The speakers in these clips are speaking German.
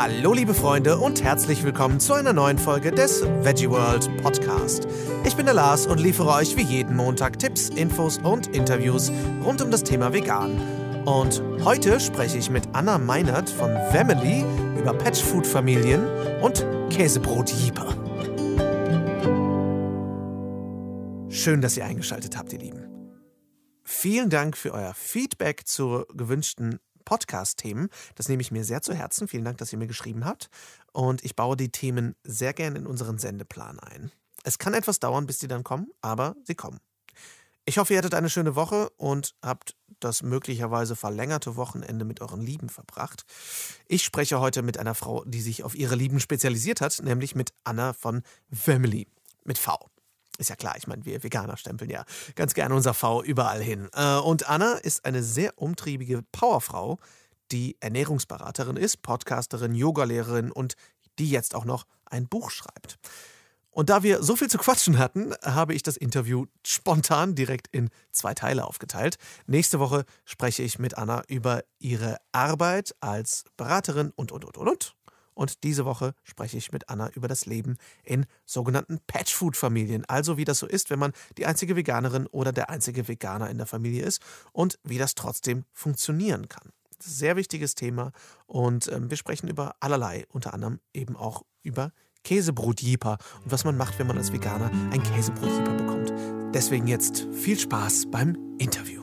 Hallo liebe Freunde und herzlich willkommen zu einer neuen Folge des Veggie World Podcast. Ich bin der Lars und liefere euch wie jeden Montag Tipps, Infos und Interviews rund um das Thema Vegan. Und heute spreche ich mit Anna Meinert von Family über Patchfood-Familien und käsebrot Käsebrotjieber. Schön, dass ihr eingeschaltet habt, ihr Lieben. Vielen Dank für euer Feedback zur gewünschten Podcast-Themen. Das nehme ich mir sehr zu Herzen. Vielen Dank, dass ihr mir geschrieben habt. Und ich baue die Themen sehr gern in unseren Sendeplan ein. Es kann etwas dauern, bis sie dann kommen, aber sie kommen. Ich hoffe, ihr hattet eine schöne Woche und habt das möglicherweise verlängerte Wochenende mit euren Lieben verbracht. Ich spreche heute mit einer Frau, die sich auf ihre Lieben spezialisiert hat, nämlich mit Anna von Family mit V. Ist ja klar, ich meine, wir Veganer stempeln ja ganz gerne unser V überall hin. Äh, und Anna ist eine sehr umtriebige Powerfrau, die Ernährungsberaterin ist, Podcasterin, Yogalehrerin und die jetzt auch noch ein Buch schreibt. Und da wir so viel zu quatschen hatten, habe ich das Interview spontan direkt in zwei Teile aufgeteilt. Nächste Woche spreche ich mit Anna über ihre Arbeit als Beraterin und, und, und, und, und. Und diese Woche spreche ich mit Anna über das Leben in sogenannten Patchfood-Familien. Also wie das so ist, wenn man die einzige Veganerin oder der einzige Veganer in der Familie ist und wie das trotzdem funktionieren kann. Sehr wichtiges Thema und ähm, wir sprechen über allerlei, unter anderem eben auch über Käsebrotjeeper und was man macht, wenn man als Veganer ein Käsebrotjeeper bekommt. Deswegen jetzt viel Spaß beim Interview.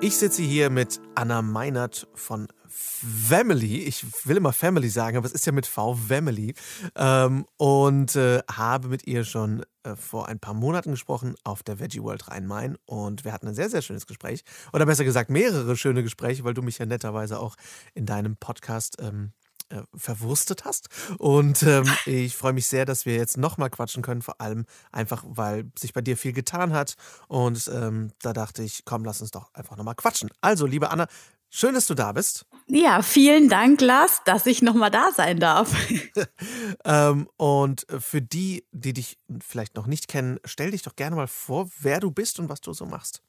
Ich sitze hier mit Anna Meinert von Family. Ich will immer Family sagen, aber es ist ja mit V Family. Ähm, und äh, habe mit ihr schon äh, vor ein paar Monaten gesprochen auf der Veggie World Rhein-Main. Und wir hatten ein sehr, sehr schönes Gespräch. Oder besser gesagt, mehrere schöne Gespräche, weil du mich ja netterweise auch in deinem Podcast ähm, äh, verwurstet hast. Und ähm, ich freue mich sehr, dass wir jetzt nochmal quatschen können, vor allem einfach, weil sich bei dir viel getan hat. Und ähm, da dachte ich, komm, lass uns doch einfach nochmal quatschen. Also, liebe Anna, Schön, dass du da bist. Ja, vielen Dank, Lars, dass ich nochmal da sein darf. ähm, und für die, die dich vielleicht noch nicht kennen, stell dich doch gerne mal vor, wer du bist und was du so machst.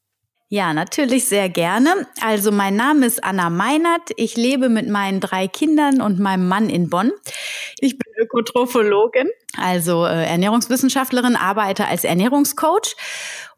Ja, natürlich sehr gerne. Also mein Name ist Anna Meinert. Ich lebe mit meinen drei Kindern und meinem Mann in Bonn. Ich bin Ökotrophologin, also äh, Ernährungswissenschaftlerin, arbeite als Ernährungscoach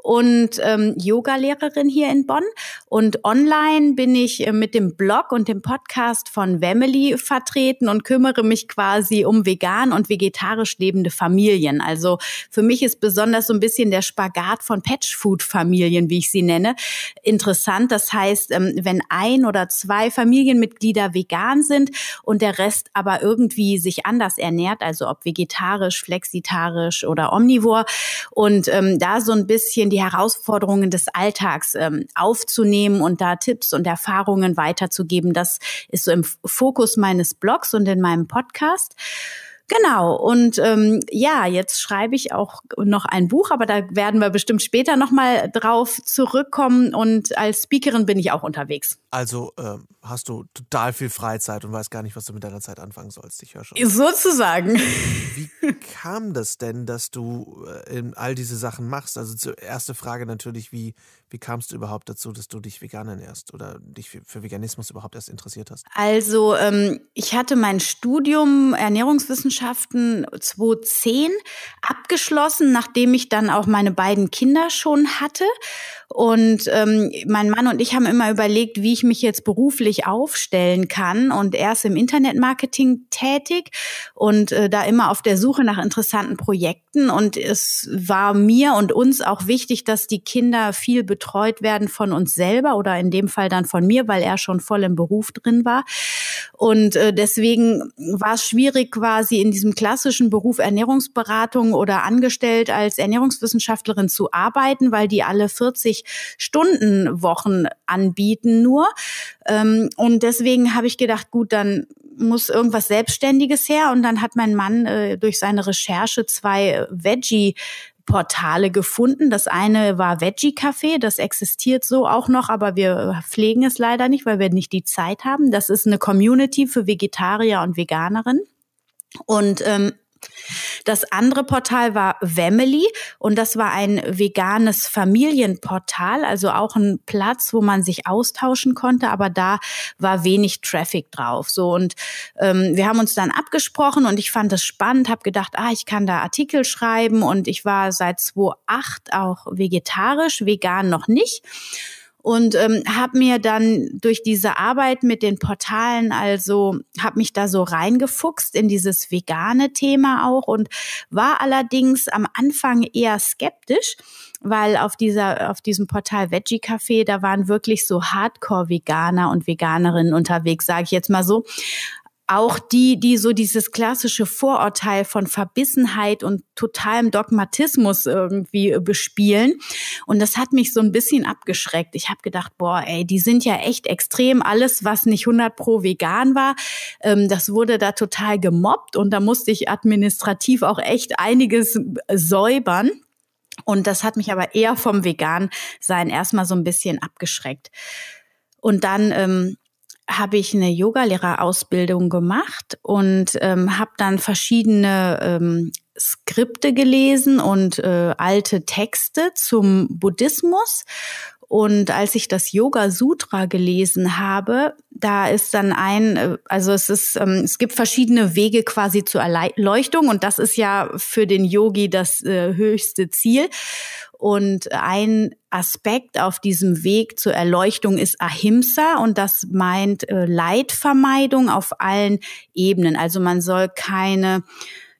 und ähm, Yoga-Lehrerin hier in Bonn. Und online bin ich äh, mit dem Blog und dem Podcast von Wemily vertreten und kümmere mich quasi um vegan und vegetarisch lebende Familien. Also für mich ist besonders so ein bisschen der Spagat von Patchfood-Familien, wie ich sie nenne, interessant. Das heißt, ähm, wenn ein oder zwei Familienmitglieder vegan sind und der Rest aber irgendwie sich anders ernährt, also ob vegetarisch, flexitarisch oder omnivor und ähm, da so ein bisschen die Herausforderungen des Alltags ähm, aufzunehmen und da Tipps und Erfahrungen weiterzugeben. Das ist so im Fokus meines Blogs und in meinem Podcast. Genau. Und ähm, ja, jetzt schreibe ich auch noch ein Buch, aber da werden wir bestimmt später nochmal drauf zurückkommen. Und als Speakerin bin ich auch unterwegs. Also ähm, hast du total viel Freizeit und weißt gar nicht, was du mit deiner Zeit anfangen sollst. Ich höre schon. Sozusagen. Wie kam das denn, dass du äh, all diese Sachen machst? Also zur erste Frage natürlich, wie, wie kamst du überhaupt dazu, dass du dich vegan ernährst oder dich für, für Veganismus überhaupt erst interessiert hast? Also ähm, ich hatte mein Studium Ernährungswissenschaft Partnerschaften 2010 abgeschlossen, nachdem ich dann auch meine beiden Kinder schon hatte. Und ähm, mein Mann und ich haben immer überlegt, wie ich mich jetzt beruflich aufstellen kann und er ist im Internetmarketing tätig und äh, da immer auf der Suche nach interessanten Projekten. Und es war mir und uns auch wichtig, dass die Kinder viel betreut werden von uns selber oder in dem Fall dann von mir, weil er schon voll im Beruf drin war. Und äh, deswegen war es schwierig, quasi in diesem klassischen Beruf Ernährungsberatung oder angestellt als Ernährungswissenschaftlerin zu arbeiten, weil die alle 40 40 Stunden Wochen anbieten nur. Ähm, und deswegen habe ich gedacht, gut, dann muss irgendwas Selbstständiges her. Und dann hat mein Mann äh, durch seine Recherche zwei äh, Veggie Portale gefunden. Das eine war Veggie Café, das existiert so auch noch, aber wir pflegen es leider nicht, weil wir nicht die Zeit haben. Das ist eine Community für Vegetarier und Veganerinnen. Und ähm, das andere Portal war Family und das war ein veganes Familienportal, also auch ein Platz, wo man sich austauschen konnte, aber da war wenig Traffic drauf. So und ähm, wir haben uns dann abgesprochen und ich fand das spannend, habe gedacht, ah, ich kann da Artikel schreiben und ich war seit 2008 auch vegetarisch, vegan noch nicht und ähm, habe mir dann durch diese Arbeit mit den Portalen, also habe mich da so reingefuchst in dieses vegane Thema auch und war allerdings am Anfang eher skeptisch, weil auf dieser auf diesem Portal Veggie Café, da waren wirklich so Hardcore Veganer und Veganerinnen unterwegs, sage ich jetzt mal so auch die, die so dieses klassische Vorurteil von Verbissenheit und totalem Dogmatismus irgendwie äh, bespielen. Und das hat mich so ein bisschen abgeschreckt. Ich habe gedacht, boah, ey, die sind ja echt extrem. Alles, was nicht 100 pro vegan war, ähm, das wurde da total gemobbt. Und da musste ich administrativ auch echt einiges säubern. Und das hat mich aber eher vom Vegan-Sein erstmal so ein bisschen abgeschreckt. Und dann ähm, habe ich eine Yogalehrerausbildung gemacht und ähm, habe dann verschiedene ähm, Skripte gelesen und äh, alte Texte zum Buddhismus. Und als ich das Yoga Sutra gelesen habe, da ist dann ein, äh, also es ist, ähm, es gibt verschiedene Wege quasi zur Erleuchtung und das ist ja für den Yogi das äh, höchste Ziel. Und ein Aspekt auf diesem Weg zur Erleuchtung ist Ahimsa und das meint äh, Leidvermeidung auf allen Ebenen. Also man soll keine,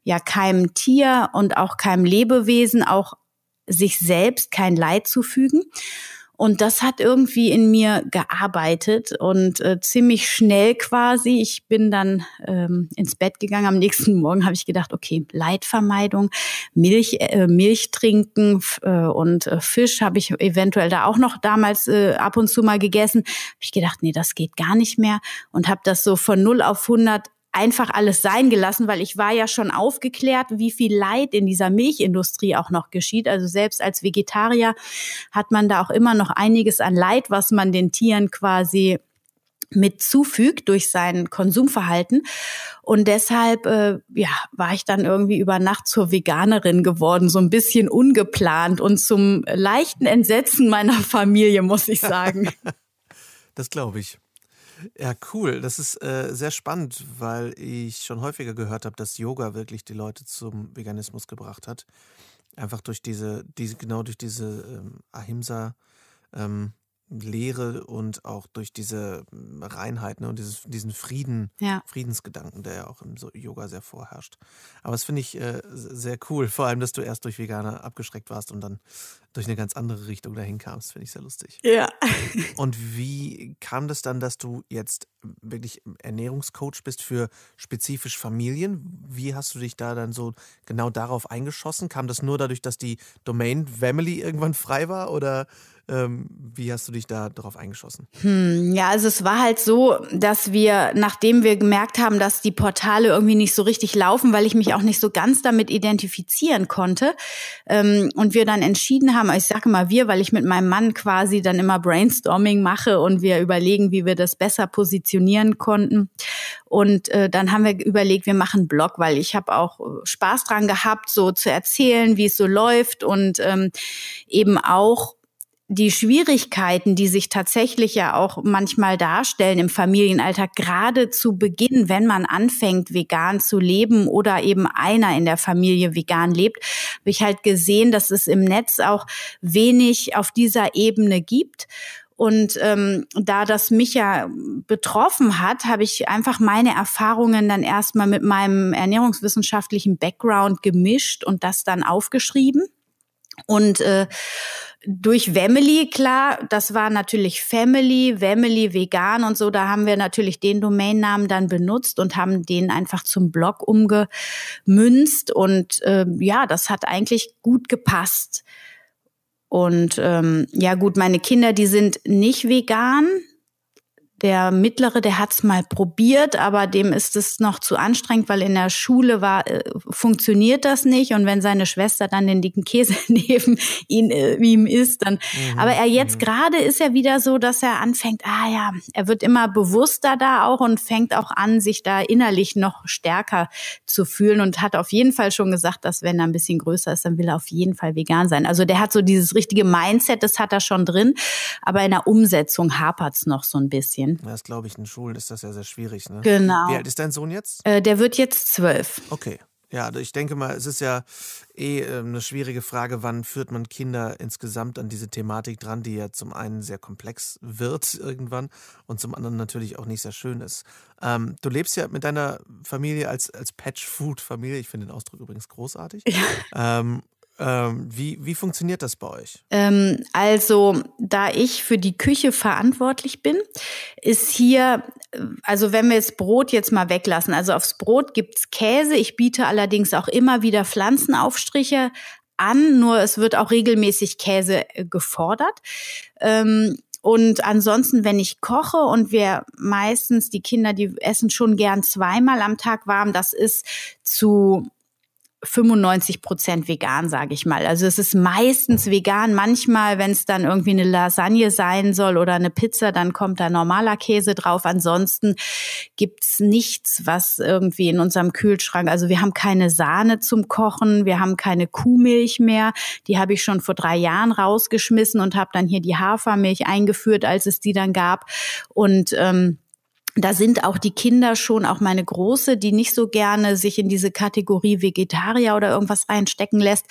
ja, keinem Tier und auch keinem Lebewesen, auch sich selbst kein Leid zufügen. Und das hat irgendwie in mir gearbeitet und äh, ziemlich schnell quasi. Ich bin dann ähm, ins Bett gegangen. Am nächsten Morgen habe ich gedacht, okay, Leitvermeidung, Milch, äh, Milch trinken äh, und äh, Fisch habe ich eventuell da auch noch damals äh, ab und zu mal gegessen. Habe ich gedacht, nee, das geht gar nicht mehr und habe das so von 0 auf 100 einfach alles sein gelassen, weil ich war ja schon aufgeklärt, wie viel Leid in dieser Milchindustrie auch noch geschieht. Also selbst als Vegetarier hat man da auch immer noch einiges an Leid, was man den Tieren quasi mit zufügt durch sein Konsumverhalten. Und deshalb äh, ja, war ich dann irgendwie über Nacht zur Veganerin geworden, so ein bisschen ungeplant und zum leichten Entsetzen meiner Familie, muss ich sagen. das glaube ich. Ja, cool. Das ist äh, sehr spannend, weil ich schon häufiger gehört habe, dass Yoga wirklich die Leute zum Veganismus gebracht hat. Einfach durch diese, diese genau durch diese ähm, Ahimsa. Ähm, Lehre und auch durch diese ähm, Reinheit ne, und dieses, diesen Frieden, ja. Friedensgedanken, der ja auch im Yoga sehr vorherrscht. Aber das finde ich äh, sehr cool, vor allem, dass du erst durch Veganer abgeschreckt warst und dann durch eine ganz andere Richtung dahin kamst. Finde ich sehr lustig. Ja. Und wie kam das dann, dass du jetzt wirklich Ernährungscoach bist für spezifisch Familien? Wie hast du dich da dann so genau darauf eingeschossen? Kam das nur dadurch, dass die Domain Family irgendwann frei war oder ähm, wie hast du dich da darauf eingeschossen? Hm, ja, also es war halt so, dass wir, nachdem wir gemerkt haben, dass die Portale irgendwie nicht so richtig laufen, weil ich mich auch nicht so ganz damit identifizieren konnte ähm, und wir dann entschieden haben, haben. Ich sage mal wir, weil ich mit meinem Mann quasi dann immer Brainstorming mache und wir überlegen, wie wir das besser positionieren konnten. Und äh, dann haben wir überlegt, wir machen Blog, weil ich habe auch äh, Spaß dran gehabt, so zu erzählen, wie es so läuft und ähm, eben auch die Schwierigkeiten, die sich tatsächlich ja auch manchmal darstellen im Familienalltag, gerade zu Beginn, wenn man anfängt, vegan zu leben oder eben einer in der Familie vegan lebt, habe ich halt gesehen, dass es im Netz auch wenig auf dieser Ebene gibt. Und ähm, da das mich ja betroffen hat, habe ich einfach meine Erfahrungen dann erstmal mit meinem ernährungswissenschaftlichen Background gemischt und das dann aufgeschrieben. Und äh, durch Wemmeli, klar, das war natürlich Family, Wemmeli vegan und so, da haben wir natürlich den Domainnamen dann benutzt und haben den einfach zum Blog umgemünzt und äh, ja, das hat eigentlich gut gepasst. Und ähm, ja gut, meine Kinder, die sind nicht vegan, der mittlere, der hat's mal probiert, aber dem ist es noch zu anstrengend, weil in der Schule war äh, funktioniert das nicht und wenn seine Schwester dann den dicken Käse neben ihn äh, ihm isst, dann. Mhm. Aber er jetzt mhm. gerade ist ja wieder so, dass er anfängt, ah ja, er wird immer bewusster da auch und fängt auch an, sich da innerlich noch stärker zu fühlen und hat auf jeden Fall schon gesagt, dass wenn er ein bisschen größer ist, dann will er auf jeden Fall vegan sein. Also der hat so dieses richtige Mindset, das hat er schon drin, aber in der Umsetzung hapert's noch so ein bisschen sein. Das glaube ich, in Schulen ist das ja sehr schwierig. Ne? Genau. Wie alt ist dein Sohn jetzt? Äh, der wird jetzt zwölf. Okay. Ja, ich denke mal, es ist ja eh ähm, eine schwierige Frage, wann führt man Kinder insgesamt an diese Thematik dran, die ja zum einen sehr komplex wird irgendwann und zum anderen natürlich auch nicht sehr schön ist. Ähm, du lebst ja mit deiner Familie als, als Patch-Food-Familie, ich finde den Ausdruck übrigens großartig. Ja. Ähm, ähm, wie, wie funktioniert das bei euch? Ähm, also, da ich für die Küche verantwortlich bin, ist hier, äh, also wenn wir das Brot jetzt mal weglassen, also aufs Brot gibt es Käse. Ich biete allerdings auch immer wieder Pflanzenaufstriche an, nur es wird auch regelmäßig Käse äh, gefordert. Ähm, und ansonsten, wenn ich koche und wir meistens die Kinder, die essen schon gern zweimal am Tag warm, das ist zu 95 Prozent vegan, sage ich mal. Also es ist meistens vegan. Manchmal, wenn es dann irgendwie eine Lasagne sein soll oder eine Pizza, dann kommt da normaler Käse drauf. Ansonsten gibt's nichts, was irgendwie in unserem Kühlschrank. Also wir haben keine Sahne zum Kochen, wir haben keine Kuhmilch mehr. Die habe ich schon vor drei Jahren rausgeschmissen und habe dann hier die Hafermilch eingeführt, als es die dann gab. Und ähm, da sind auch die Kinder schon, auch meine Große, die nicht so gerne sich in diese Kategorie Vegetarier oder irgendwas reinstecken lässt.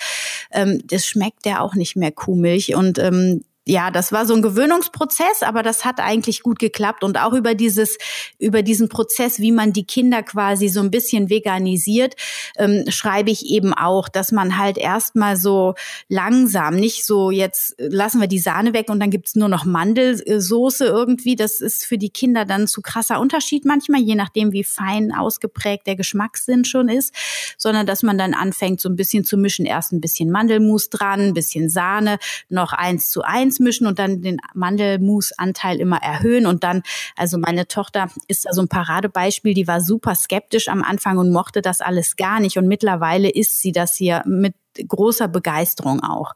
Ähm, das schmeckt ja auch nicht mehr Kuhmilch. Und ähm, ja, das war so ein Gewöhnungsprozess, aber das hat eigentlich gut geklappt und auch über dieses, über diesen Prozess, wie man die Kinder quasi so ein bisschen veganisiert, ähm, schreibe ich eben auch, dass man halt erstmal so langsam, nicht so jetzt äh, lassen wir die Sahne weg und dann gibt's nur noch Mandelsoße irgendwie. Das ist für die Kinder dann zu krasser Unterschied manchmal, je nachdem, wie fein ausgeprägt der Geschmackssinn schon ist, sondern dass man dann anfängt, so ein bisschen zu mischen, erst ein bisschen Mandelmus dran, ein bisschen Sahne, noch eins zu eins mischen und dann den Mandelmus-Anteil immer erhöhen. Und dann, also meine Tochter ist da so ein Paradebeispiel, die war super skeptisch am Anfang und mochte das alles gar nicht. Und mittlerweile isst sie das hier mit großer Begeisterung auch.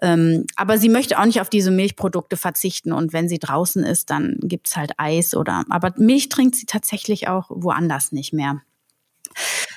Ähm, aber sie möchte auch nicht auf diese Milchprodukte verzichten und wenn sie draußen ist, dann gibt es halt Eis oder. Aber Milch trinkt sie tatsächlich auch woanders nicht mehr.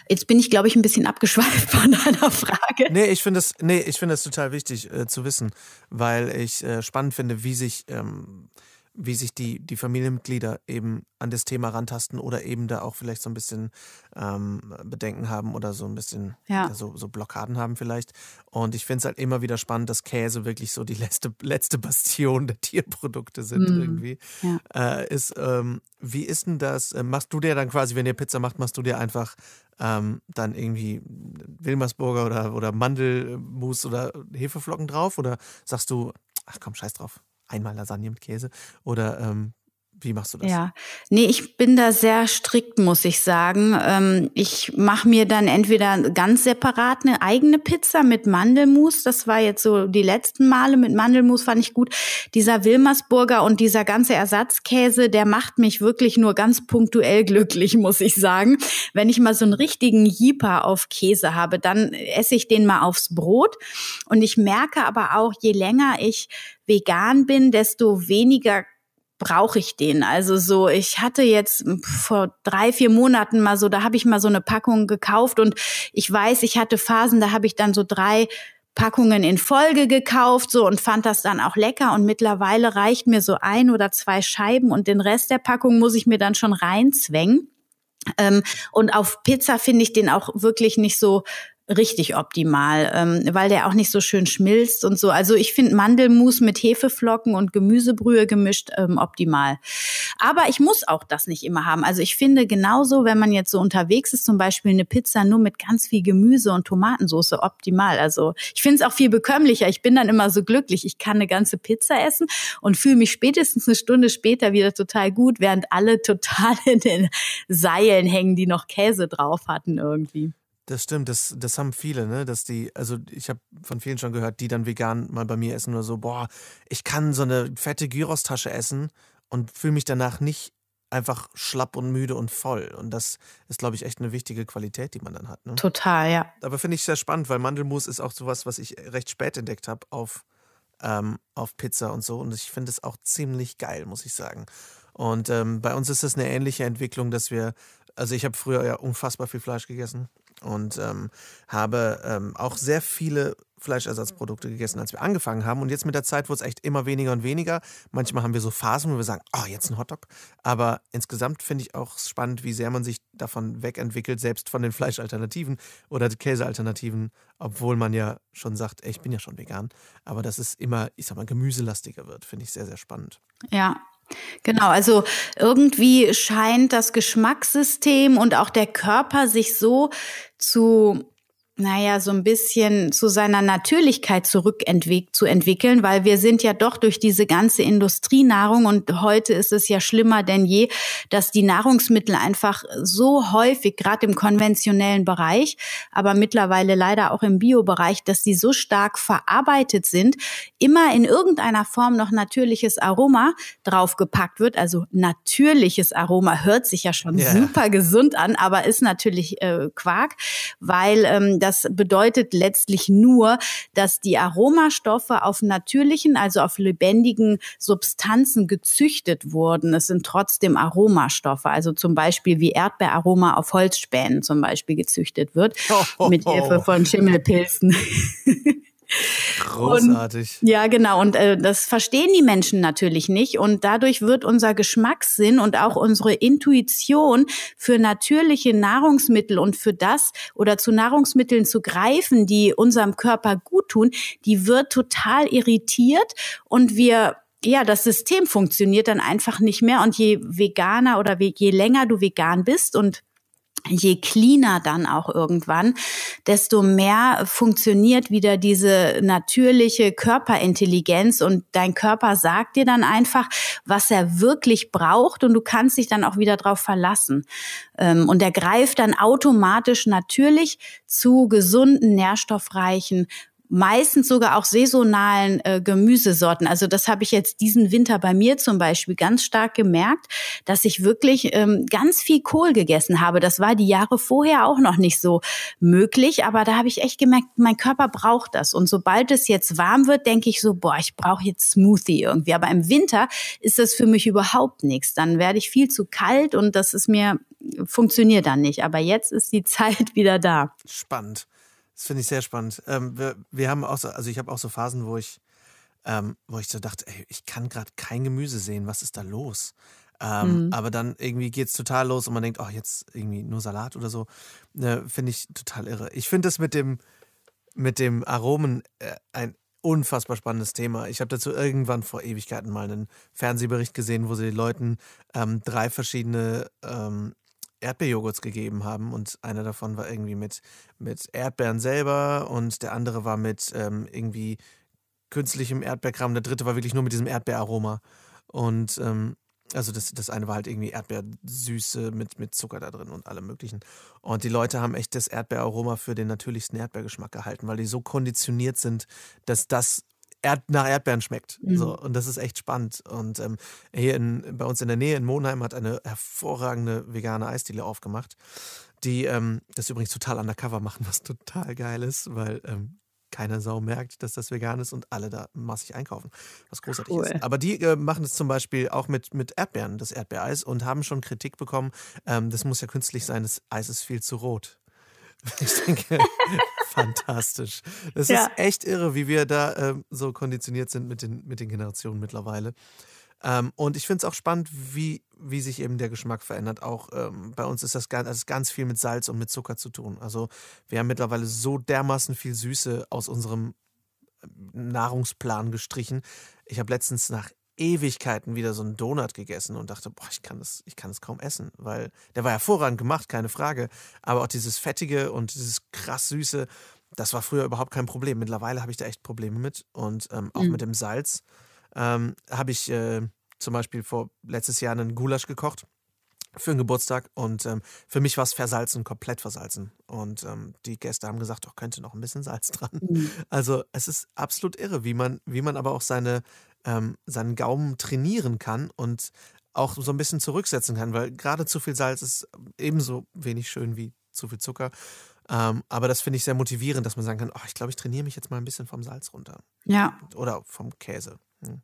Jetzt bin ich, glaube ich, ein bisschen abgeschweift von deiner Frage. Nee, ich finde es nee, ich find total wichtig äh, zu wissen, weil ich äh, spannend finde, wie sich ähm, wie sich die, die Familienmitglieder eben an das Thema rantasten oder eben da auch vielleicht so ein bisschen ähm, Bedenken haben oder so ein bisschen ja. so, so Blockaden haben vielleicht. Und ich finde es halt immer wieder spannend, dass Käse wirklich so die letzte, letzte Bastion der Tierprodukte sind mhm. irgendwie. Ja. Äh, ist, ähm, wie ist denn das? Äh, machst du dir dann quasi, wenn ihr Pizza macht, machst du dir einfach ähm, dann irgendwie Wilmersburger oder, oder Mandelmus oder Hefeflocken drauf? Oder sagst du, ach komm, scheiß drauf, einmal Lasagne mit Käse oder ähm, wie machst du das? Ja, nee, ich bin da sehr strikt, muss ich sagen. Ähm, ich mache mir dann entweder ganz separat eine eigene Pizza mit Mandelmus. Das war jetzt so die letzten Male mit Mandelmus fand ich gut. Dieser Wilmersburger und dieser ganze Ersatzkäse, der macht mich wirklich nur ganz punktuell glücklich, muss ich sagen. Wenn ich mal so einen richtigen Jeeper auf Käse habe, dann esse ich den mal aufs Brot. Und ich merke aber auch, je länger ich vegan bin, desto weniger brauche ich den. Also so, ich hatte jetzt vor drei, vier Monaten mal so, da habe ich mal so eine Packung gekauft und ich weiß, ich hatte Phasen, da habe ich dann so drei Packungen in Folge gekauft so und fand das dann auch lecker und mittlerweile reicht mir so ein oder zwei Scheiben und den Rest der Packung muss ich mir dann schon reinzwängen. Ähm, und auf Pizza finde ich den auch wirklich nicht so richtig optimal, ähm, weil der auch nicht so schön schmilzt und so. Also ich finde Mandelmus mit Hefeflocken und Gemüsebrühe gemischt ähm, optimal. Aber ich muss auch das nicht immer haben. Also ich finde genauso, wenn man jetzt so unterwegs ist, zum Beispiel eine Pizza nur mit ganz viel Gemüse und Tomatensauce optimal. Also ich finde es auch viel bekömmlicher. Ich bin dann immer so glücklich. Ich kann eine ganze Pizza essen und fühle mich spätestens eine Stunde später wieder total gut, während alle total in den Seilen hängen, die noch Käse drauf hatten irgendwie. Das stimmt, das, das haben viele, ne? Dass die, also ich habe von vielen schon gehört, die dann vegan mal bei mir essen oder so, boah, ich kann so eine fette Gyros-Tasche essen und fühle mich danach nicht einfach schlapp und müde und voll. Und das ist, glaube ich, echt eine wichtige Qualität, die man dann hat. Ne? Total, ja. Aber finde ich sehr spannend, weil Mandelmus ist auch sowas, was ich recht spät entdeckt habe auf, ähm, auf Pizza und so. Und ich finde es auch ziemlich geil, muss ich sagen. Und ähm, bei uns ist das eine ähnliche Entwicklung, dass wir, also ich habe früher ja unfassbar viel Fleisch gegessen und ähm, habe ähm, auch sehr viele Fleischersatzprodukte gegessen, als wir angefangen haben. Und jetzt mit der Zeit wurde es echt immer weniger und weniger. Manchmal haben wir so Phasen, wo wir sagen, oh, jetzt ein Hotdog. Aber insgesamt finde ich auch spannend, wie sehr man sich davon wegentwickelt, selbst von den Fleischalternativen oder Käsealternativen, obwohl man ja schon sagt, ey, ich bin ja schon vegan. Aber dass es immer, ich sag mal, gemüselastiger wird, finde ich sehr, sehr spannend. Ja, Genau, also irgendwie scheint das Geschmackssystem und auch der Körper sich so zu naja, so ein bisschen zu seiner Natürlichkeit zurückentwickeln, weil wir sind ja doch durch diese ganze Industrienahrung und heute ist es ja schlimmer denn je, dass die Nahrungsmittel einfach so häufig, gerade im konventionellen Bereich, aber mittlerweile leider auch im Biobereich, dass die so stark verarbeitet sind, immer in irgendeiner Form noch natürliches Aroma draufgepackt wird. Also natürliches Aroma hört sich ja schon yeah. super gesund an, aber ist natürlich äh, Quark, weil ähm, das bedeutet letztlich nur, dass die Aromastoffe auf natürlichen, also auf lebendigen Substanzen gezüchtet wurden. Es sind trotzdem Aromastoffe, also zum Beispiel wie Erdbeeraroma auf Holzspänen zum Beispiel gezüchtet wird, oh, oh, oh. mit Hilfe von Schimmelpilzen. Großartig. Und, ja, genau. Und äh, das verstehen die Menschen natürlich nicht. Und dadurch wird unser Geschmackssinn und auch unsere Intuition für natürliche Nahrungsmittel und für das oder zu Nahrungsmitteln zu greifen, die unserem Körper gut tun, die wird total irritiert und wir ja, das System funktioniert dann einfach nicht mehr. Und je veganer oder je länger du vegan bist und je cleaner dann auch irgendwann, desto mehr funktioniert wieder diese natürliche Körperintelligenz und dein Körper sagt dir dann einfach, was er wirklich braucht und du kannst dich dann auch wieder drauf verlassen. Ähm, und er greift dann automatisch natürlich zu gesunden, nährstoffreichen meistens sogar auch saisonalen äh, Gemüsesorten. Also das habe ich jetzt diesen Winter bei mir zum Beispiel ganz stark gemerkt, dass ich wirklich ähm, ganz viel Kohl gegessen habe. Das war die Jahre vorher auch noch nicht so möglich, aber da habe ich echt gemerkt, mein Körper braucht das. Und sobald es jetzt warm wird, denke ich so, boah, ich brauche jetzt Smoothie irgendwie. Aber im Winter ist das für mich überhaupt nichts. Dann werde ich viel zu kalt und das ist mir funktioniert dann nicht. Aber jetzt ist die Zeit wieder da. Spannend. Das finde ich sehr spannend. Ähm, wir, wir, haben auch so, also ich habe auch so Phasen, wo ich, ähm, wo ich so dachte, ey, ich kann gerade kein Gemüse sehen, was ist da los? Ähm, mhm. Aber dann irgendwie geht es total los und man denkt, oh, jetzt irgendwie nur Salat oder so. Ne, finde ich total irre. Ich finde das mit dem, mit dem Aromen äh, ein unfassbar spannendes Thema. Ich habe dazu irgendwann vor Ewigkeiten mal einen Fernsehbericht gesehen, wo sie den Leuten ähm, drei verschiedene ähm, Erdbeerjoghurts gegeben haben und einer davon war irgendwie mit, mit Erdbeeren selber und der andere war mit ähm, irgendwie künstlichem Erdbeerkram, der dritte war wirklich nur mit diesem Erdbeeraroma. Und ähm, also das, das eine war halt irgendwie Erdbeersüße mit, mit Zucker da drin und allem möglichen. Und die Leute haben echt das Erdbeeraroma für den natürlichsten Erdbeergeschmack gehalten, weil die so konditioniert sind, dass das Erd nach Erdbeeren schmeckt. Mhm. So, und das ist echt spannend. Und ähm, hier in, bei uns in der Nähe in Monheim hat eine hervorragende vegane Eisdiele aufgemacht, die ähm, das übrigens total undercover machen, was total geil ist, weil ähm, keiner Sau merkt, dass das vegan ist und alle da massig einkaufen, was großartig cool. ist. Aber die äh, machen es zum Beispiel auch mit, mit Erdbeeren, das Erdbeereis, und haben schon Kritik bekommen, ähm, das muss ja künstlich sein, das Eis ist viel zu rot. Ich denke, fantastisch. Es ja. ist echt irre, wie wir da ähm, so konditioniert sind mit den, mit den Generationen mittlerweile. Ähm, und ich finde es auch spannend, wie, wie sich eben der Geschmack verändert. Auch ähm, bei uns ist das ganz, also ganz viel mit Salz und mit Zucker zu tun. Also wir haben mittlerweile so dermaßen viel Süße aus unserem ähm, Nahrungsplan gestrichen. Ich habe letztens nach Ewigkeiten wieder so einen Donut gegessen und dachte, boah, ich kann das, ich kann das kaum essen, weil der war hervorragend gemacht, keine Frage. Aber auch dieses Fettige und dieses krass Süße, das war früher überhaupt kein Problem. Mittlerweile habe ich da echt Probleme mit und ähm, auch mhm. mit dem Salz ähm, habe ich äh, zum Beispiel vor letztes Jahr einen Gulasch gekocht für einen Geburtstag und ähm, für mich war es versalzen, komplett versalzen. Und ähm, die Gäste haben gesagt, doch könnte noch ein bisschen Salz dran. Mhm. Also es ist absolut irre, wie man, wie man aber auch seine, ähm, seinen Gaumen trainieren kann und auch so ein bisschen zurücksetzen kann, weil gerade zu viel Salz ist ebenso wenig schön wie zu viel Zucker. Ähm, aber das finde ich sehr motivierend, dass man sagen kann, oh, ich glaube, ich trainiere mich jetzt mal ein bisschen vom Salz runter. Ja. Oder vom Käse. Hm.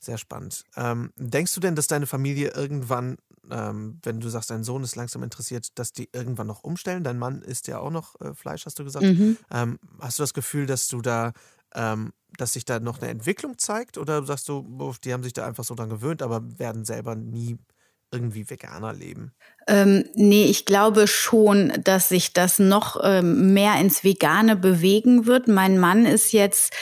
Sehr spannend. Ähm, denkst du denn, dass deine Familie irgendwann, ähm, wenn du sagst, dein Sohn ist langsam interessiert, dass die irgendwann noch umstellen? Dein Mann isst ja auch noch äh, Fleisch, hast du gesagt. Mhm. Ähm, hast du das Gefühl, dass du da ähm, dass sich da noch eine Entwicklung zeigt? Oder sagst du, oh, die haben sich da einfach so dran gewöhnt, aber werden selber nie irgendwie veganer leben? Ähm, nee, ich glaube schon, dass sich das noch ähm, mehr ins Vegane bewegen wird. Mein Mann ist jetzt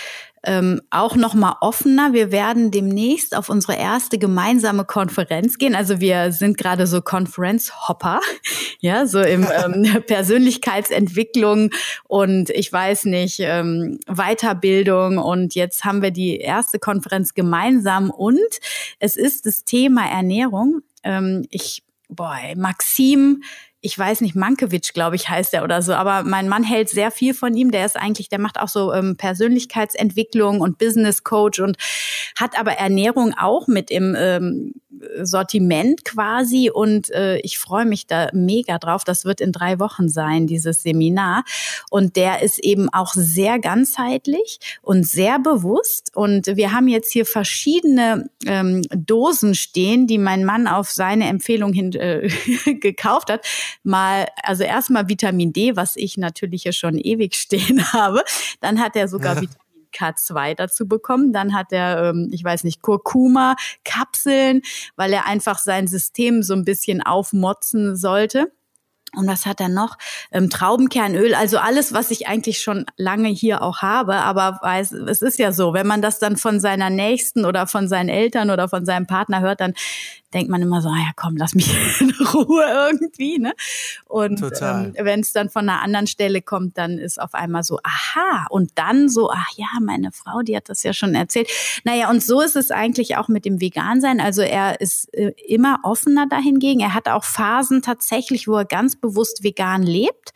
ähm, auch noch mal offener. Wir werden demnächst auf unsere erste gemeinsame Konferenz gehen. Also wir sind gerade so Konferenzhopper, ja, so im ähm, Persönlichkeitsentwicklung und ich weiß nicht ähm, Weiterbildung. Und jetzt haben wir die erste Konferenz gemeinsam und es ist das Thema Ernährung. Ähm, ich boy, Maxim ich weiß nicht, Mankiewicz, glaube ich, heißt er oder so, aber mein Mann hält sehr viel von ihm. Der ist eigentlich, der macht auch so ähm, Persönlichkeitsentwicklung und Business Coach und hat aber Ernährung auch mit im ähm, Sortiment quasi und äh, ich freue mich da mega drauf. Das wird in drei Wochen sein, dieses Seminar. Und der ist eben auch sehr ganzheitlich und sehr bewusst. Und wir haben jetzt hier verschiedene ähm, Dosen stehen, die mein Mann auf seine Empfehlung hin äh, gekauft hat. Mal, also erstmal Vitamin D, was ich natürlich hier schon ewig stehen habe. Dann hat er sogar Vitamin K2 dazu bekommen. Dann hat er, ähm, ich weiß nicht, Kurkuma-Kapseln, weil er einfach sein System so ein bisschen aufmotzen sollte. Und was hat er noch? Ähm, Traubenkernöl, also alles, was ich eigentlich schon lange hier auch habe, aber weiß, es ist ja so, wenn man das dann von seiner Nächsten oder von seinen Eltern oder von seinem Partner hört, dann denkt man immer so, ah ja komm, lass mich in Ruhe irgendwie. Ne? Und ähm, wenn es dann von einer anderen Stelle kommt, dann ist auf einmal so, aha, und dann so, ach ja, meine Frau, die hat das ja schon erzählt. Naja, und so ist es eigentlich auch mit dem Vegan-Sein. Also er ist äh, immer offener dahingegen. Er hat auch Phasen tatsächlich, wo er ganz bewusst vegan lebt.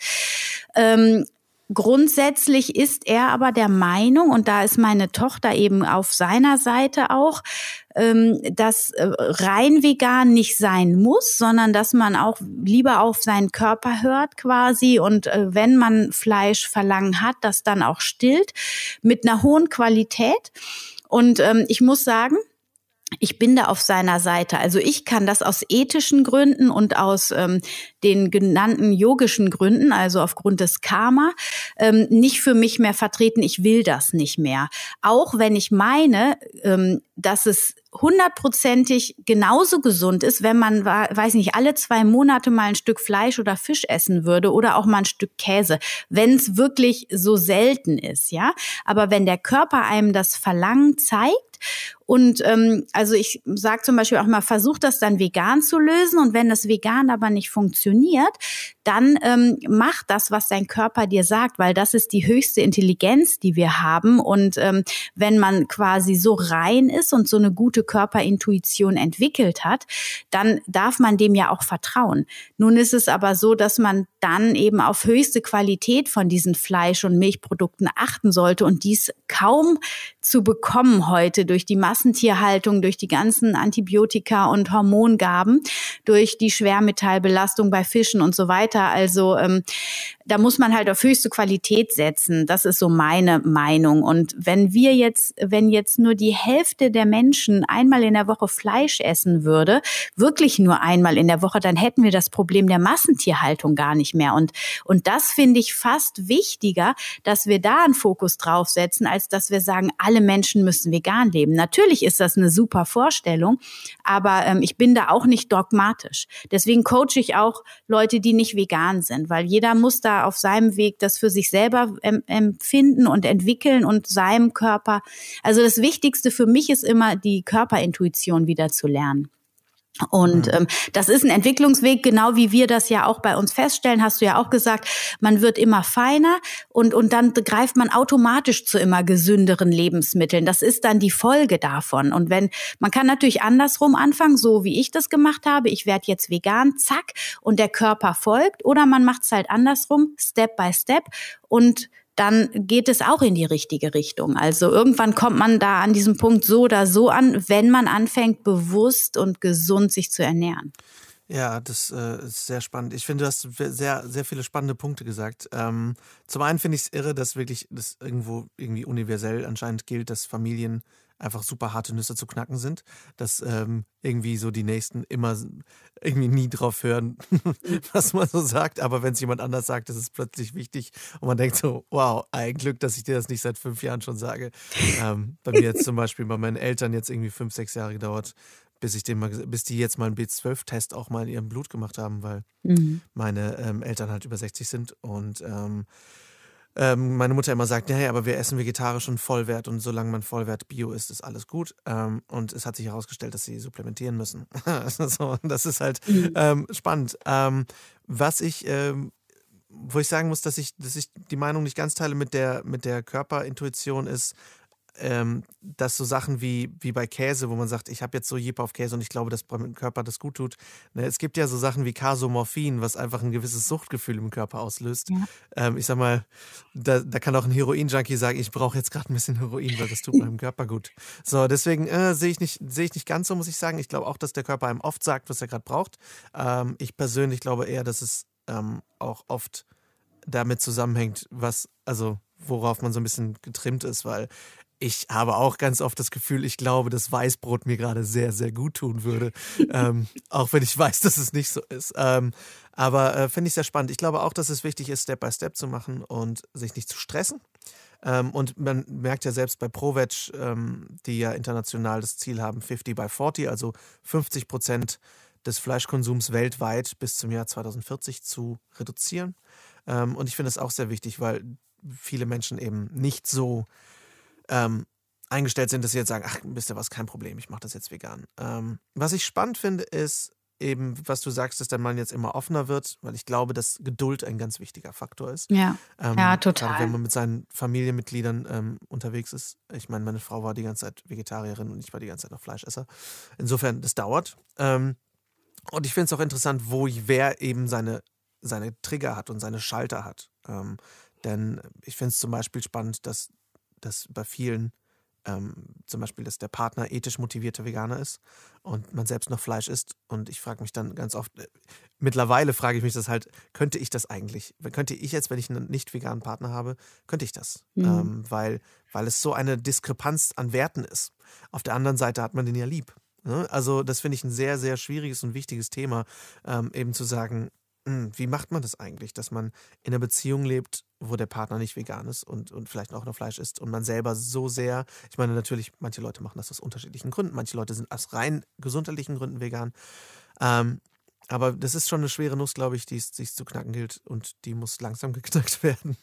Ähm, Grundsätzlich ist er aber der Meinung, und da ist meine Tochter eben auf seiner Seite auch, ähm, dass äh, rein vegan nicht sein muss, sondern dass man auch lieber auf seinen Körper hört quasi und äh, wenn man Fleisch verlangen hat, das dann auch stillt mit einer hohen Qualität. Und ähm, ich muss sagen, ich bin da auf seiner Seite. Also ich kann das aus ethischen Gründen und aus ähm, den genannten yogischen Gründen, also aufgrund des Karma, ähm, nicht für mich mehr vertreten. Ich will das nicht mehr. Auch wenn ich meine, ähm, dass es hundertprozentig genauso gesund ist, wenn man, weiß nicht, alle zwei Monate mal ein Stück Fleisch oder Fisch essen würde oder auch mal ein Stück Käse, wenn es wirklich so selten ist, ja. Aber wenn der Körper einem das Verlangen zeigt, und ähm, also ich sage zum Beispiel auch mal, versuch das dann vegan zu lösen und wenn das vegan aber nicht funktioniert, funktioniert, dann ähm, mach das, was dein Körper dir sagt, weil das ist die höchste Intelligenz, die wir haben. Und ähm, wenn man quasi so rein ist und so eine gute Körperintuition entwickelt hat, dann darf man dem ja auch vertrauen. Nun ist es aber so, dass man dann eben auf höchste Qualität von diesen Fleisch- und Milchprodukten achten sollte und dies kaum zu bekommen heute durch die Massentierhaltung, durch die ganzen Antibiotika und Hormongaben, durch die Schwermetallbelastung bei Fischen und so weiter. Also ähm, da muss man halt auf höchste Qualität setzen. Das ist so meine Meinung. Und wenn wir jetzt, wenn jetzt nur die Hälfte der Menschen einmal in der Woche Fleisch essen würde, wirklich nur einmal in der Woche, dann hätten wir das Problem der Massentierhaltung gar nicht mehr. Und, und das finde ich fast wichtiger, dass wir da einen Fokus drauf setzen, als dass wir sagen, alle Menschen müssen vegan leben. Natürlich ist das eine super Vorstellung, aber ähm, ich bin da auch nicht dogmatisch. Deswegen coache ich auch Leute, die nicht vegan sind, weil jeder muss da auf seinem Weg das für sich selber empfinden und entwickeln und seinem Körper. Also das Wichtigste für mich ist immer, die Körperintuition wieder zu lernen. Und ähm, das ist ein Entwicklungsweg, genau wie wir das ja auch bei uns feststellen, hast du ja auch gesagt, man wird immer feiner und, und dann greift man automatisch zu immer gesünderen Lebensmitteln. Das ist dann die Folge davon. Und wenn, man kann natürlich andersrum anfangen, so wie ich das gemacht habe, ich werde jetzt vegan, zack, und der Körper folgt, oder man macht es halt andersrum, Step by Step und dann geht es auch in die richtige Richtung. Also irgendwann kommt man da an diesem Punkt so oder so an, wenn man anfängt, bewusst und gesund sich zu ernähren. Ja, das äh, ist sehr spannend. Ich finde, du hast sehr, sehr viele spannende Punkte gesagt. Ähm, zum einen finde ich es irre, dass wirklich das irgendwo irgendwie universell anscheinend gilt, dass Familien einfach super harte Nüsse zu knacken sind, dass ähm, irgendwie so die Nächsten immer irgendwie nie drauf hören, was man so sagt. Aber wenn es jemand anders sagt, ist es plötzlich wichtig und man denkt so, wow, ein Glück, dass ich dir das nicht seit fünf Jahren schon sage. Ähm, bei mir jetzt zum Beispiel, bei meinen Eltern jetzt irgendwie fünf, sechs Jahre gedauert, bis ich den mal, bis die jetzt mal einen B12-Test auch mal in ihrem Blut gemacht haben, weil mhm. meine ähm, Eltern halt über 60 sind und ähm, ähm, meine Mutter immer sagt, hey, aber wir essen vegetarisch und Vollwert und solange man Vollwert Bio ist, ist alles gut. Ähm, und es hat sich herausgestellt, dass sie supplementieren müssen. Also, so, das ist halt mhm. ähm, spannend. Ähm, was ich, ähm, wo ich sagen muss, dass ich, dass ich die Meinung nicht ganz teile mit der, mit der Körperintuition ist, ähm, dass so Sachen wie, wie bei Käse, wo man sagt, ich habe jetzt so Jeep auf Käse und ich glaube, dass beim Körper das gut tut. Ne, es gibt ja so Sachen wie Kasomorphin, was einfach ein gewisses Suchtgefühl im Körper auslöst. Ja. Ähm, ich sag mal, da, da kann auch ein Heroin-Junkie sagen, ich brauche jetzt gerade ein bisschen Heroin, weil das tut meinem Körper gut. So, deswegen äh, sehe ich, nicht, seh ich nicht ganz so, muss ich sagen. Ich glaube auch, dass der Körper einem oft sagt, was er gerade braucht. Ähm, ich persönlich glaube eher, dass es ähm, auch oft damit zusammenhängt, was, also worauf man so ein bisschen getrimmt ist, weil ich habe auch ganz oft das Gefühl, ich glaube, dass Weißbrot mir gerade sehr, sehr gut tun würde. ähm, auch wenn ich weiß, dass es nicht so ist. Ähm, aber äh, finde ich sehr spannend. Ich glaube auch, dass es wichtig ist, Step by Step zu machen und sich nicht zu stressen. Ähm, und man merkt ja selbst bei ProVeg, ähm, die ja international das Ziel haben, 50 by 40, also 50 Prozent des Fleischkonsums weltweit bis zum Jahr 2040 zu reduzieren. Ähm, und ich finde es auch sehr wichtig, weil viele Menschen eben nicht so ähm, eingestellt sind, dass sie jetzt sagen, ach, wisst ihr was, kein Problem, ich mache das jetzt vegan. Ähm, was ich spannend finde, ist eben, was du sagst, dass dein Mann jetzt immer offener wird, weil ich glaube, dass Geduld ein ganz wichtiger Faktor ist. Ja, ähm, ja total. wenn man mit seinen Familienmitgliedern ähm, unterwegs ist. Ich meine, meine Frau war die ganze Zeit Vegetarierin und ich war die ganze Zeit noch Fleischesser. Insofern, das dauert. Ähm, und ich finde es auch interessant, wo wer eben seine, seine Trigger hat und seine Schalter hat. Ähm, denn ich finde es zum Beispiel spannend, dass dass bei vielen ähm, zum Beispiel, dass der Partner ethisch motivierter Veganer ist und man selbst noch Fleisch isst. Und ich frage mich dann ganz oft, äh, mittlerweile frage ich mich das halt, könnte ich das eigentlich? Könnte ich jetzt, wenn ich einen nicht veganen Partner habe, könnte ich das? Mhm. Ähm, weil, weil es so eine Diskrepanz an Werten ist. Auf der anderen Seite hat man den ja lieb. Ne? Also, das finde ich ein sehr, sehr schwieriges und wichtiges Thema, ähm, eben zu sagen, mh, hm, wie macht man das eigentlich, dass man in einer Beziehung lebt, wo der Partner nicht vegan ist und, und vielleicht auch nur Fleisch isst und man selber so sehr, ich meine natürlich, manche Leute machen das aus unterschiedlichen Gründen, manche Leute sind aus rein gesundheitlichen Gründen vegan. Ähm, aber das ist schon eine schwere Nuss, glaube ich, die es sich zu knacken gilt und die muss langsam geknackt werden.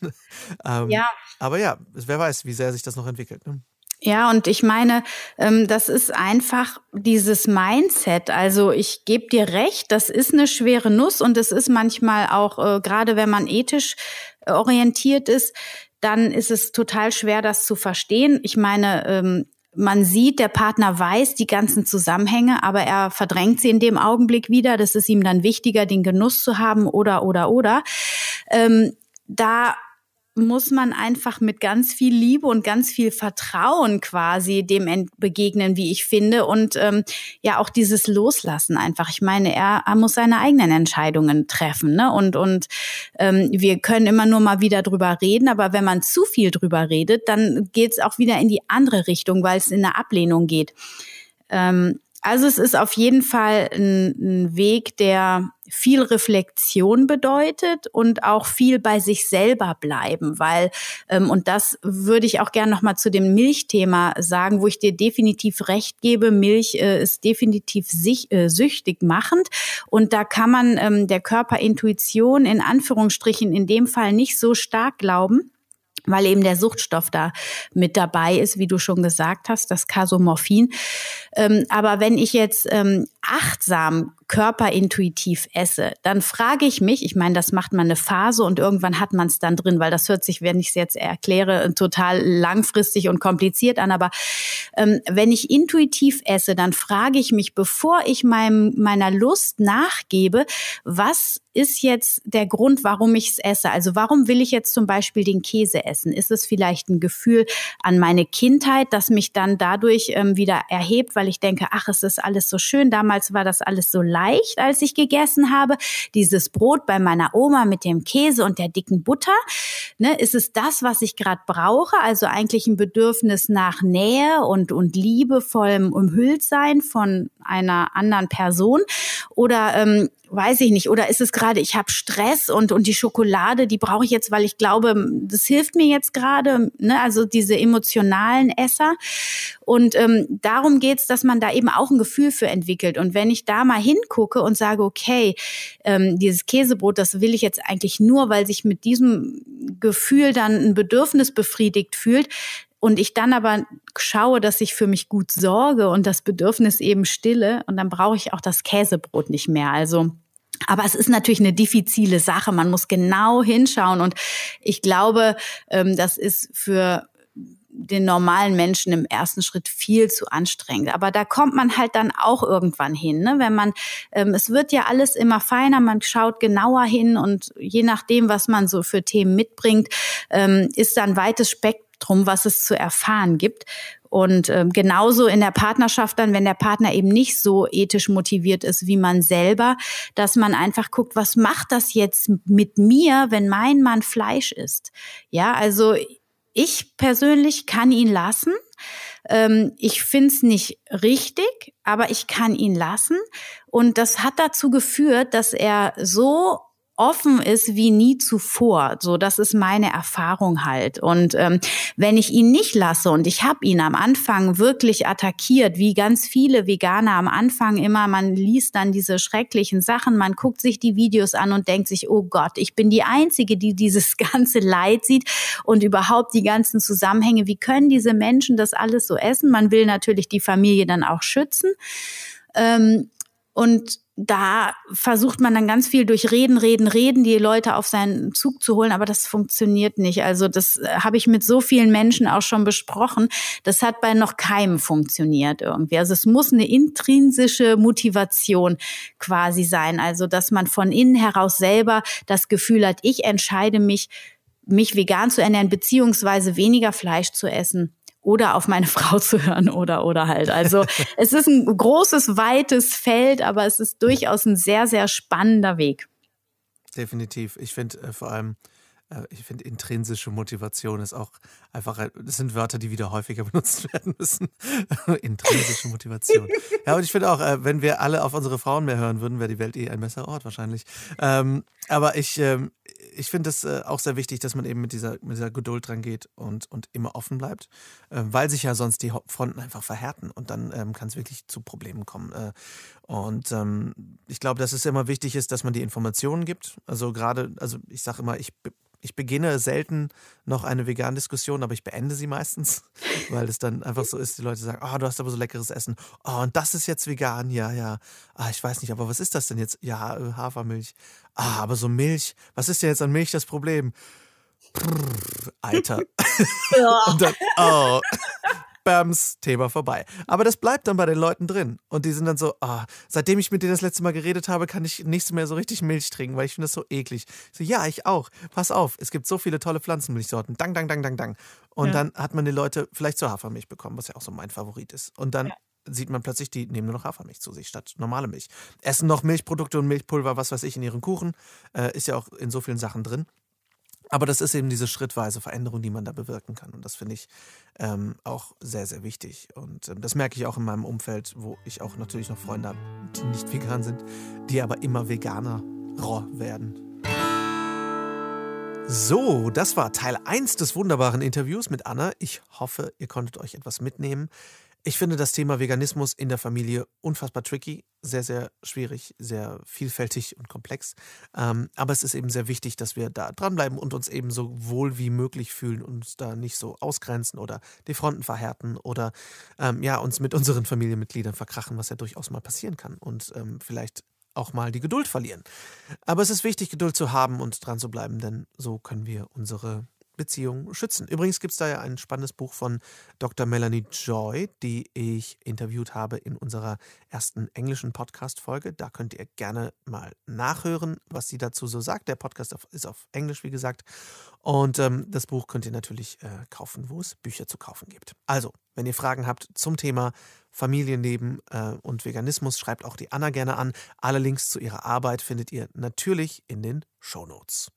ähm, ja. Aber ja, wer weiß, wie sehr sich das noch entwickelt. Ne? Ja, und ich meine, ähm, das ist einfach dieses Mindset. Also ich gebe dir recht, das ist eine schwere Nuss und es ist manchmal auch, äh, gerade wenn man ethisch äh, orientiert ist, dann ist es total schwer, das zu verstehen. Ich meine, ähm, man sieht, der Partner weiß die ganzen Zusammenhänge, aber er verdrängt sie in dem Augenblick wieder. Das ist ihm dann wichtiger, den Genuss zu haben oder, oder, oder. Ähm, da muss man einfach mit ganz viel Liebe und ganz viel Vertrauen quasi dem begegnen, wie ich finde. Und ähm, ja, auch dieses Loslassen einfach. Ich meine, er, er muss seine eigenen Entscheidungen treffen. Ne? Und, und ähm, wir können immer nur mal wieder drüber reden, aber wenn man zu viel drüber redet, dann geht es auch wieder in die andere Richtung, weil es in eine Ablehnung geht. Ähm, also es ist auf jeden Fall ein, ein Weg, der viel Reflexion bedeutet und auch viel bei sich selber bleiben, weil ähm, und das würde ich auch gerne noch mal zu dem Milchthema sagen, wo ich dir definitiv recht gebe, Milch äh, ist definitiv sich, äh, süchtig machend und da kann man ähm, der Körperintuition in Anführungsstrichen in dem Fall nicht so stark glauben weil eben der Suchtstoff da mit dabei ist, wie du schon gesagt hast, das Kasomorphin. Ähm, aber wenn ich jetzt ähm, achtsam körperintuitiv esse, dann frage ich mich, ich meine, das macht man eine Phase und irgendwann hat man es dann drin, weil das hört sich, wenn ich es jetzt erkläre, total langfristig und kompliziert an. Aber ähm, wenn ich intuitiv esse, dann frage ich mich, bevor ich meinem, meiner Lust nachgebe, was ist jetzt der Grund, warum ich es esse? Also warum will ich jetzt zum Beispiel den Käse essen? Ist es vielleicht ein Gefühl an meine Kindheit, das mich dann dadurch ähm, wieder erhebt, weil ich denke, ach, es ist alles so schön damals Damals war das alles so leicht, als ich gegessen habe. Dieses Brot bei meiner Oma mit dem Käse und der dicken Butter. Ne, ist es das, was ich gerade brauche? Also eigentlich ein Bedürfnis nach Nähe und, und liebevollem Umhülltsein von einer anderen Person? Oder ähm, weiß ich nicht, oder ist es gerade, ich habe Stress und, und die Schokolade, die brauche ich jetzt, weil ich glaube, das hilft mir jetzt gerade, ne? also diese emotionalen Esser. Und ähm, darum geht's, dass man da eben auch ein Gefühl für entwickelt. Und wenn ich da mal hingucke und sage, okay, ähm, dieses Käsebrot, das will ich jetzt eigentlich nur, weil sich mit diesem Gefühl dann ein Bedürfnis befriedigt fühlt, und ich dann aber schaue, dass ich für mich gut sorge und das Bedürfnis eben stille und dann brauche ich auch das Käsebrot nicht mehr. Also aber es ist natürlich eine diffizile Sache. Man muss genau hinschauen. Und ich glaube, ähm, das ist für den normalen Menschen im ersten Schritt viel zu anstrengend. Aber da kommt man halt dann auch irgendwann hin, ne? wenn man, ähm, es wird ja alles immer feiner, man schaut genauer hin und je nachdem, was man so für Themen mitbringt, ähm, ist dann weites Spektrum, was es zu erfahren gibt. Und ähm, genauso in der Partnerschaft dann, wenn der Partner eben nicht so ethisch motiviert ist wie man selber, dass man einfach guckt, was macht das jetzt mit mir, wenn mein Mann Fleisch isst? Ja, also ich persönlich kann ihn lassen. Ähm, ich find's nicht richtig, aber ich kann ihn lassen. Und das hat dazu geführt, dass er so offen ist wie nie zuvor. So, das ist meine Erfahrung halt. Und ähm, wenn ich ihn nicht lasse und ich habe ihn am Anfang wirklich attackiert, wie ganz viele Veganer am Anfang immer, man liest dann diese schrecklichen Sachen, man guckt sich die Videos an und denkt sich, oh Gott, ich bin die Einzige, die dieses ganze Leid sieht und überhaupt die ganzen Zusammenhänge. Wie können diese Menschen das alles so essen? Man will natürlich die Familie dann auch schützen. Ähm, und da versucht man dann ganz viel durch Reden, Reden, Reden, die Leute auf seinen Zug zu holen, aber das funktioniert nicht. Also das äh, habe ich mit so vielen Menschen auch schon besprochen. Das hat bei noch keinem funktioniert irgendwie. Also es muss eine intrinsische Motivation quasi sein. Also dass man von innen heraus selber das Gefühl hat, ich entscheide mich, mich vegan zu ernähren, beziehungsweise weniger Fleisch zu essen oder auf meine Frau zu hören oder oder halt. Also es ist ein großes, weites Feld, aber es ist durchaus ein sehr, sehr spannender Weg. Definitiv. Ich finde äh, vor allem äh, ich finde, intrinsische Motivation ist auch einfach, äh, das sind Wörter, die wieder häufiger benutzt werden müssen. intrinsische Motivation. ja, und ich finde auch, äh, wenn wir alle auf unsere Frauen mehr hören würden, wäre die Welt eh ein besserer Ort wahrscheinlich. Ähm, aber ich, ähm, ich finde es auch sehr wichtig, dass man eben mit dieser, mit dieser Geduld rangeht und, und immer offen bleibt, äh, weil sich ja sonst die Fronten einfach verhärten und dann ähm, kann es wirklich zu Problemen kommen. Äh, und ähm, ich glaube, dass es immer wichtig ist, dass man die Informationen gibt. Also gerade, also ich sage immer, ich ich beginne selten noch eine vegane Diskussion, aber ich beende sie meistens, weil es dann einfach so ist, die Leute sagen, oh, du hast aber so leckeres Essen. Oh, und das ist jetzt vegan, ja, ja. Ah, ich weiß nicht, aber was ist das denn jetzt? Ja, äh, Hafermilch. Ah, aber so Milch. Was ist denn jetzt an Milch das Problem? Brrr, Alter. Ja. dann, oh bams, Thema vorbei. Aber das bleibt dann bei den Leuten drin. Und die sind dann so, oh, seitdem ich mit denen das letzte Mal geredet habe, kann ich nichts mehr so richtig Milch trinken, weil ich finde das so eklig. Ich so, ja, ich auch. Pass auf, es gibt so viele tolle Pflanzenmilchsorten. Dang, dang, dang, dang, dang. Und ja. dann hat man die Leute vielleicht zur Hafermilch bekommen, was ja auch so mein Favorit ist. Und dann ja. sieht man plötzlich, die nehmen nur noch Hafermilch zu sich statt normale Milch. Essen noch Milchprodukte und Milchpulver, was weiß ich, in ihren Kuchen. Äh, ist ja auch in so vielen Sachen drin. Aber das ist eben diese schrittweise Veränderung, die man da bewirken kann. Und das finde ich ähm, auch sehr, sehr wichtig. Und ähm, das merke ich auch in meinem Umfeld, wo ich auch natürlich noch Freunde habe, die nicht vegan sind, die aber immer veganer werden. So, das war Teil 1 des wunderbaren Interviews mit Anna. Ich hoffe, ihr konntet euch etwas mitnehmen. Ich finde das Thema Veganismus in der Familie unfassbar tricky, sehr, sehr schwierig, sehr vielfältig und komplex. Ähm, aber es ist eben sehr wichtig, dass wir da dranbleiben und uns eben so wohl wie möglich fühlen, und uns da nicht so ausgrenzen oder die Fronten verhärten oder ähm, ja, uns mit unseren Familienmitgliedern verkrachen, was ja durchaus mal passieren kann und ähm, vielleicht auch mal die Geduld verlieren. Aber es ist wichtig, Geduld zu haben und dran zu bleiben, denn so können wir unsere Beziehungen schützen. Übrigens gibt es da ja ein spannendes Buch von Dr. Melanie Joy, die ich interviewt habe in unserer ersten englischen Podcast-Folge. Da könnt ihr gerne mal nachhören, was sie dazu so sagt. Der Podcast ist auf Englisch, wie gesagt. Und ähm, das Buch könnt ihr natürlich äh, kaufen, wo es Bücher zu kaufen gibt. Also, wenn ihr Fragen habt zum Thema Familienleben äh, und Veganismus, schreibt auch die Anna gerne an. Alle Links zu ihrer Arbeit findet ihr natürlich in den Shownotes.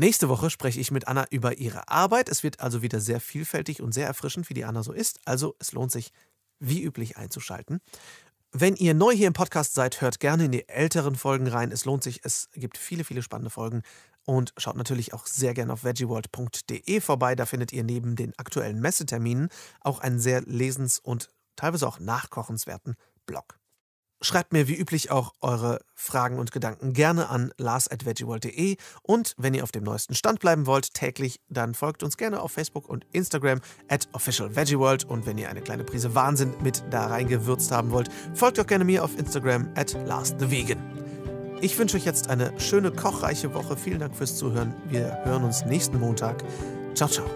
Nächste Woche spreche ich mit Anna über ihre Arbeit. Es wird also wieder sehr vielfältig und sehr erfrischend, wie die Anna so ist. Also es lohnt sich, wie üblich, einzuschalten. Wenn ihr neu hier im Podcast seid, hört gerne in die älteren Folgen rein. Es lohnt sich. Es gibt viele, viele spannende Folgen. Und schaut natürlich auch sehr gerne auf veggieworld.de vorbei. Da findet ihr neben den aktuellen Messeterminen auch einen sehr lesens- und teilweise auch nachkochenswerten Blog. Schreibt mir wie üblich auch eure Fragen und Gedanken gerne an lars.veggieworld.de und wenn ihr auf dem neuesten Stand bleiben wollt, täglich, dann folgt uns gerne auf Facebook und Instagram at officialveggieworld und wenn ihr eine kleine Prise Wahnsinn mit da reingewürzt haben wollt, folgt auch gerne mir auf Instagram at lars.thevegan. Ich wünsche euch jetzt eine schöne, kochreiche Woche. Vielen Dank fürs Zuhören. Wir hören uns nächsten Montag. Ciao, ciao.